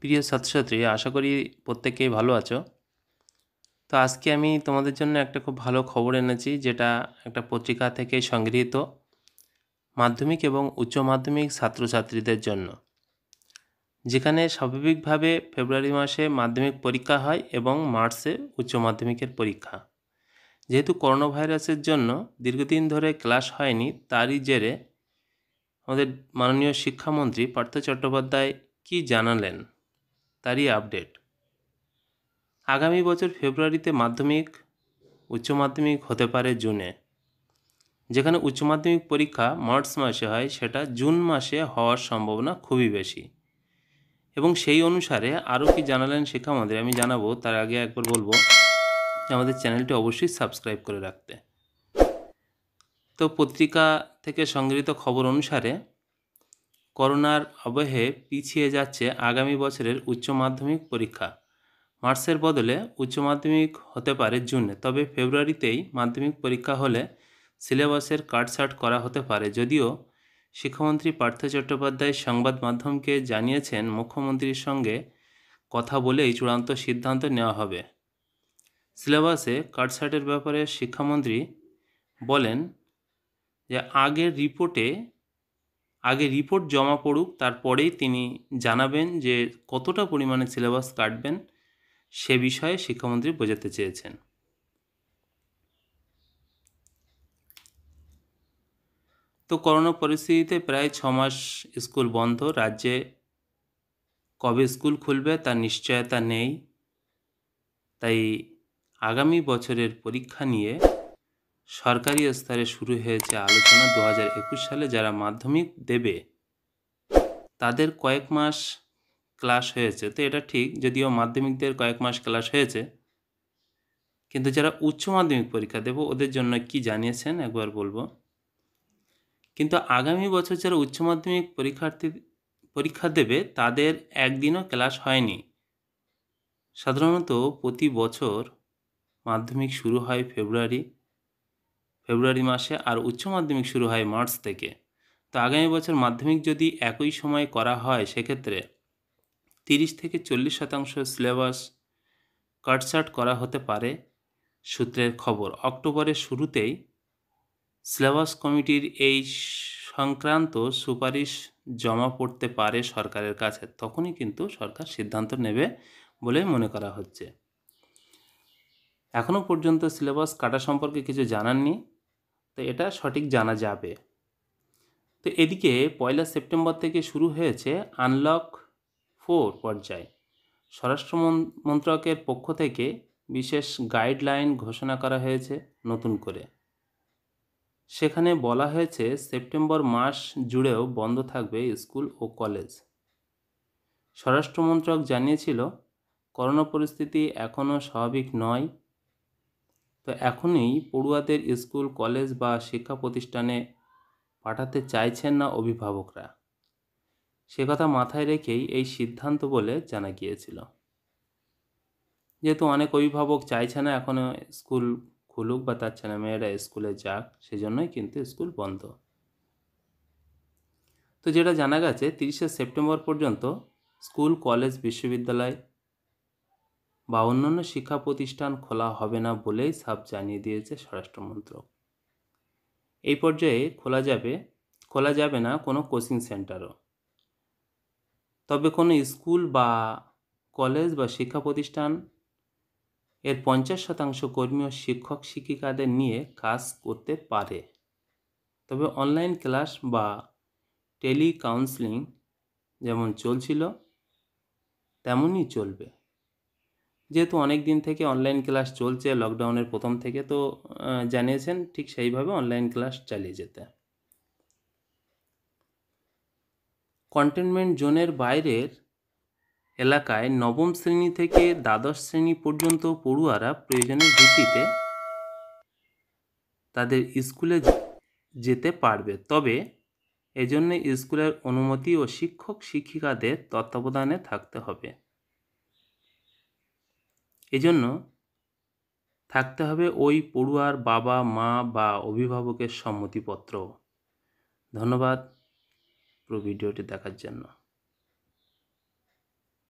প্রিয় ছাত্রছাত্রী আশা করি প্রত্যেকেই ভালো আছো তো আজকে আমি তোমাদের জন্য একটা খুব ভালো খবর এনেছি যেটা একটা পত্রিকা থেকে সংগৃহীত মাধ্যমিক এবং উচ্চ মাধ্যমিক ছাত্রছাত্রীদের জন্য যেখানে স্বাভাবিকভাবে ফেব্রুয়ারি মাসে মাধ্যমিক পরীক্ষা হয় এবং মার্চে উচ্চ মাধ্যমিকের পরীক্ষা যেহেতু করোনা ভাইরাসের জন্য দীর্ঘদিন ধরে ক্লাস হয়নি তারই জেরে আমাদের মাননীয় শিক্ষামন্ত্রী পার্থ চট্টোপাধ্যায় কি জানালেন তারই আপডেট আগামী বছর ফেব্রুয়ারিতে মাধ্যমিক উচ্চ মাধ্যমিক হতে পারে জুনে যেখানে উচ্চ মাধ্যমিক পরীক্ষা মার্চ মাসে হয় সেটা জুন মাসে হওয়ার সম্ভাবনা খুবই বেশি এবং সেই অনুসারে আরও কি জানালেন শিক্ষামন্ত্রী আমি জানাবো তার আগে একবার বলবো আমাদের চ্যানেলটি অবশ্যই সাবস্ক্রাইব করে রাখতে তো পত্রিকা থেকে সংগৃহীত খবর অনুসারে করোনার অবহে পিছিয়ে যাচ্ছে আগামী বছরের উচ্চ মাধ্যমিক পরীক্ষা মার্চের বদলে উচ্চ মাধ্যমিক হতে পারে জুনে তবে ফেব্রুয়ারিতেই মাধ্যমিক পরীক্ষা হলে সিলেবাসের কাটছাট করা হতে পারে যদিও শিক্ষামন্ত্রী পার্থ চট্টোপাধ্যায় সংবাদ মাধ্যমকে জানিয়েছেন মুখ্যমন্ত্রীর সঙ্গে কথা বলেই চূড়ান্ত সিদ্ধান্ত নেওয়া হবে সিলেবাসে কাটছাটের ব্যাপারে শিক্ষামন্ত্রী বলেন যে আগের রিপোর্টে আগে রিপোর্ট জমা পড়ুক তারপরেই তিনি জানাবেন যে কতটা পরিমাণে সিলেবাস কাটবেন সে বিষয়ে শিক্ষামন্ত্রী বোঝাতে চেয়েছেন তো করোনা পরিস্থিতিতে প্রায় ছ মাস স্কুল বন্ধ রাজ্যে কবে স্কুল খুলবে তার নিশ্চয়তা নেই তাই আগামী বছরের পরীক্ষা নিয়ে সরকারি স্তরে শুরু হয়েছে আলোচনা দু সালে যারা মাধ্যমিক দেবে তাদের কয়েক মাস ক্লাস হয়েছে তো এটা ঠিক যদিও মাধ্যমিকদের কয়েক মাস ক্লাস হয়েছে কিন্তু যারা উচ্চ মাধ্যমিক পরীক্ষা দেব ওদের জন্য কি জানিয়েছেন একবার বলবো কিন্তু আগামী বছর যারা উচ্চ মাধ্যমিক পরীক্ষার্থী পরীক্ষা দেবে তাদের একদিনও ক্লাস হয়নি সাধারণত প্রতি বছর মাধ্যমিক শুরু হয় ফেব্রুয়ারি ফেব্রুয়ারি মাসে আর উচ্চ মাধ্যমিক শুরু হয় মার্চ থেকে তো আগামী বছর মাধ্যমিক যদি একই সময়ে করা হয় সেক্ষেত্রে তিরিশ থেকে চল্লিশ শতাংশ সিলেবাস কাটসাট করা হতে পারে সূত্রের খবর অক্টোবরের শুরুতেই সিলেবাস কমিটির এই সংক্রান্ত সুপারিশ জমা পড়তে পারে সরকারের কাছে তখনই কিন্তু সরকার সিদ্ধান্ত নেবে বলে মনে করা হচ্ছে এখনও পর্যন্ত সিলেবাস কাটা সম্পর্কে কিছু জানাননি তো এটা সঠিক জানা যাবে তো এদিকে পয়লা সেপ্টেম্বর থেকে শুরু হয়েছে আনলক ফোর পর্যায় স্বরাষ্ট্র মন্ত্রকের পক্ষ থেকে বিশেষ গাইডলাইন ঘোষণা করা হয়েছে নতুন করে সেখানে বলা হয়েছে সেপ্টেম্বর মাস জুড়েও বন্ধ থাকবে স্কুল ও কলেজ স্বরাষ্ট্র মন্ত্রক জানিয়েছিল করোনা পরিস্থিতি এখনও স্বাভাবিক নয় তো এখনই পড়ুয়াদের স্কুল কলেজ বা শিক্ষা প্রতিষ্ঠানে পাঠাতে চাইছেন না অভিভাবকরা সে কথা মাথায় রেখেই এই সিদ্ধান্ত বলে জানা গিয়েছিল যেহেতু অনেক অভিভাবক চাইছে না এখনও স্কুল খুলুক বা তার ছেলে মেয়েরা স্কুলে যাক সেজন্যই কিন্তু স্কুল বন্ধ তো যেটা জানা গেছে তিরিশে সেপ্টেম্বর পর্যন্ত স্কুল কলেজ বিশ্ববিদ্যালয় বা অন্যান্য শিক্ষা প্রতিষ্ঠান খোলা হবে না বলেই সাপ জানিয়ে দিয়েছে স্বরাষ্ট্রমন্ত্রক এই পর্যায়ে খোলা যাবে খোলা যাবে না কোনো কোচিং সেন্টারও তবে কোনো স্কুল বা কলেজ বা শিক্ষা প্রতিষ্ঠান এর পঞ্চাশ শতাংশ কর্মী ও শিক্ষক শিক্ষিকাদের নিয়ে কাজ করতে পারে তবে অনলাইন ক্লাস বা টেলি কাউন্সিলিং যেমন চলছিল তেমনই চলবে যেহেতু অনেক দিন থেকে অনলাইন ক্লাস চলছে লকডাউনের প্রথম থেকে তো জানিয়েছেন ঠিক সেইভাবে অনলাইন ক্লাস চালিয়ে যেতে কন্টেনমেন্ট জোনের বাইরের এলাকায় নবম শ্রেণী থেকে দ্বাদশ শ্রেণী পর্যন্ত পড়ুয়ারা প্রয়োজনের ভিত্তিতে তাদের স্কুলে যেতে পারবে তবে এজন্য স্কুলের অনুমতি ও শিক্ষক শিক্ষিকাদের তত্ত্বাবধানে থাকতে হবে এজন্য থাকতে হবে ওই পড়ুয়ার বাবা মা বা অভিভাবকের সম্মতিপত্র ধন্যবাদ পুরো ভিডিওটি দেখার জন্য